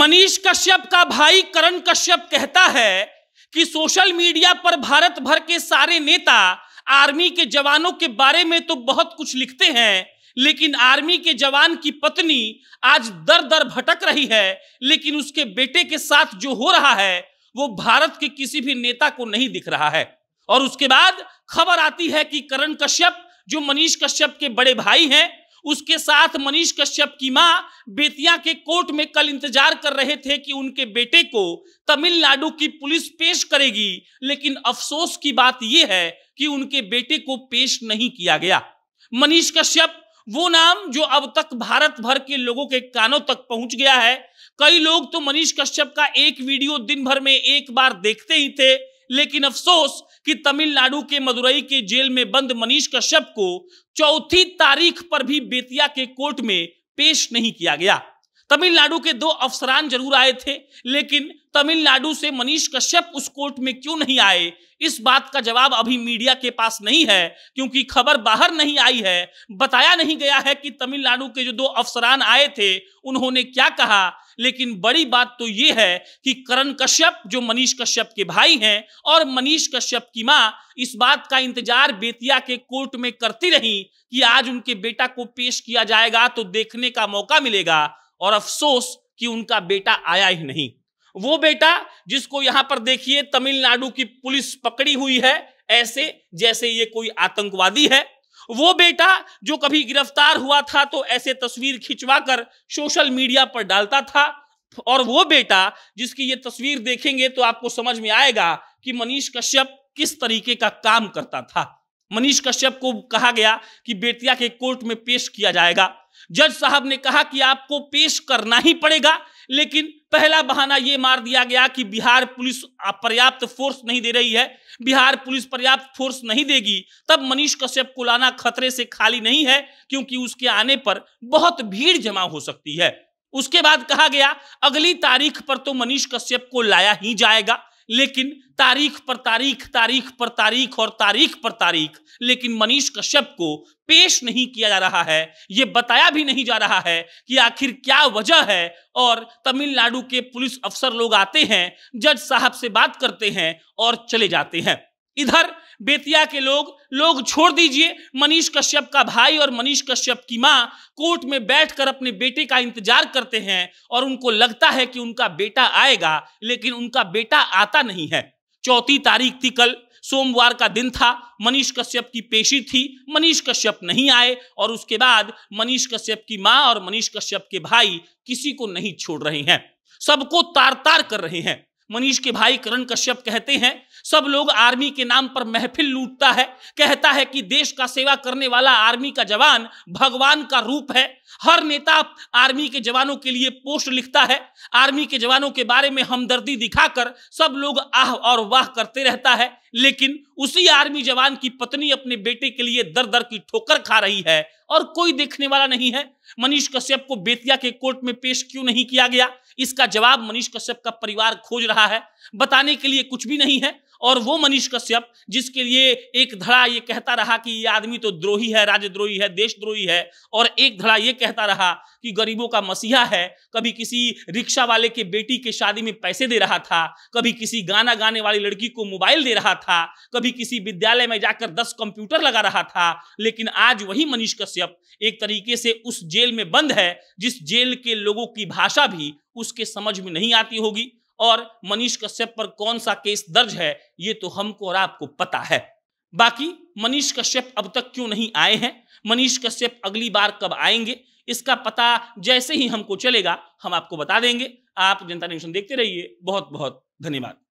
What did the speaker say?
मनीष कश्यप का भाई करण कश्यप कहता है कि सोशल मीडिया पर भारत भर के सारे नेता आर्मी के जवानों के बारे में तो बहुत कुछ लिखते हैं लेकिन आर्मी के जवान की पत्नी आज दर दर भटक रही है लेकिन उसके बेटे के साथ जो हो रहा है वो भारत के किसी भी नेता को नहीं दिख रहा है और उसके बाद खबर आती है कि करण कश्यप जो मनीष कश्यप के बड़े भाई हैं उसके साथ मनीष कश्यप की मां बेतिया के कोर्ट में कल इंतजार कर रहे थे कि उनके बेटे को तमिलनाडु की पुलिस पेश करेगी लेकिन अफसोस की बात यह है कि उनके बेटे को पेश नहीं किया गया मनीष कश्यप वो नाम जो अब तक भारत भर के लोगों के कानों तक पहुंच गया है कई लोग तो मनीष कश्यप का एक वीडियो दिन भर में एक बार देखते ही थे लेकिन अफसोस कि तमिलनाडु के मदुरई के जेल में बंद मनीष कश्यप को चौथी तारीख पर भी बेतिया के कोर्ट में पेश नहीं किया गया तमिलनाडु के दो अफसरान जरूर आए थे लेकिन तमिलनाडु से मनीष कश्यप उस कोर्ट में क्यों नहीं आए इस बात का जवाब अभी मीडिया के पास नहीं है क्योंकि खबर बाहर नहीं आई है बताया नहीं गया है कि तमिलनाडु के जो दो अफसरान आए थे उन्होंने क्या कहा लेकिन बड़ी बात तो ये है कि करण कश्यप जो मनीष कश्यप के भाई हैं और मनीष कश्यप की माँ इस बात का इंतजार बेतिया के कोर्ट में करती रही कि आज उनके बेटा को पेश किया जाएगा तो देखने का मौका मिलेगा और अफसोस कि उनका बेटा आया ही नहीं वो बेटा जिसको यहां पर देखिए तमिलनाडु की पुलिस पकड़ी हुई है ऐसे जैसे ये कोई आतंकवादी है वो बेटा जो कभी गिरफ्तार हुआ था तो ऐसे तस्वीर खिंचवाकर सोशल मीडिया पर डालता था और वो बेटा जिसकी ये तस्वीर देखेंगे तो आपको समझ में आएगा कि मनीष कश्यप किस तरीके का काम करता था मनीष कश्यप को कहा गया कि बेतिया के कोर्ट में पेश किया जाएगा जज साहब ने कहा कि आपको पेश करना ही पड़ेगा लेकिन पहला बहाना ये मार दिया गया कि बिहार पुलिस पर्याप्त फोर्स नहीं दे रही है बिहार पुलिस पर्याप्त फोर्स नहीं देगी तब मनीष कश्यप को लाना खतरे से खाली नहीं है क्योंकि उसके आने पर बहुत भीड़ जमा हो सकती है उसके बाद कहा गया अगली तारीख पर तो मनीष कश्यप को लाया ही जाएगा लेकिन तारीख पर तारीख तारीख पर तारीख और तारीख पर तारीख लेकिन मनीष कश्यप को पेश नहीं किया जा रहा है ये बताया भी नहीं जा रहा है कि आखिर क्या वजह है और तमिलनाडु के पुलिस अफसर लोग आते हैं जज साहब से बात करते हैं और चले जाते हैं इधर बेतिया के लोग लोग छोड़ दीजिए मनीष कश्यप का भाई और मनीष कश्यप की मां कोर्ट में बैठकर अपने बेटे का इंतजार करते हैं और उनको लगता है कि उनका बेटा आएगा लेकिन उनका बेटा आता नहीं है चौथी तारीख थी कल सोमवार का दिन था मनीष कश्यप की पेशी थी मनीष कश्यप नहीं आए और उसके बाद मनीष कश्यप की माँ और मनीष कश्यप के भाई किसी को नहीं छोड़ रहे हैं सबको तार तार कर रहे हैं मनीष के भाई करण कश्यप कहते हैं सब लोग आर्मी के नाम पर महफिल लूटता है कहता है कि देश का सेवा करने वाला आर्मी का जवान भगवान का रूप है हर नेता आर्मी के जवानों के लिए पोस्ट लिखता है आर्मी के जवानों के बारे में हमदर्दी दिखाकर सब लोग आह और वाह करते रहता है लेकिन उसी आर्मी जवान की पत्नी अपने बेटे के लिए दर दर की ठोकर खा रही है और कोई देखने वाला नहीं है मनीष कश्यप को बेतिया के कोर्ट में पेश क्यों नहीं किया गया इसका जवाब मनीष कश्यप का परिवार खोज रहा है बताने के लिए कुछ भी नहीं है और वो मनीष कश्यप जिसके लिए एक धड़ा ये कहता रहा कि ये आदमी तो द्रोही है राजद्रोही है देशद्रोही है और एक धड़ा ये कहता रहा कि गरीबों का मसीहा है कभी किसी रिक्शा वाले के बेटी के शादी में पैसे दे रहा था कभी किसी गाना गाने वाली लड़की को मोबाइल दे रहा था कभी किसी विद्यालय में जाकर दस कंप्यूटर लगा रहा था लेकिन आज वही मनीष कश्यप एक तरीके से उस जेल में बंद है जिस जेल के लोगों की भाषा भी उसके समझ में नहीं आती होगी और मनीष कश्यप पर कौन सा केस दर्ज है ये तो हमको और आपको पता है बाकी मनीष कश्यप अब तक क्यों नहीं आए हैं मनीष कश्यप अगली बार कब आएंगे इसका पता जैसे ही हमको चलेगा हम आपको बता देंगे आप जनता न्यूज देखते रहिए बहुत बहुत धन्यवाद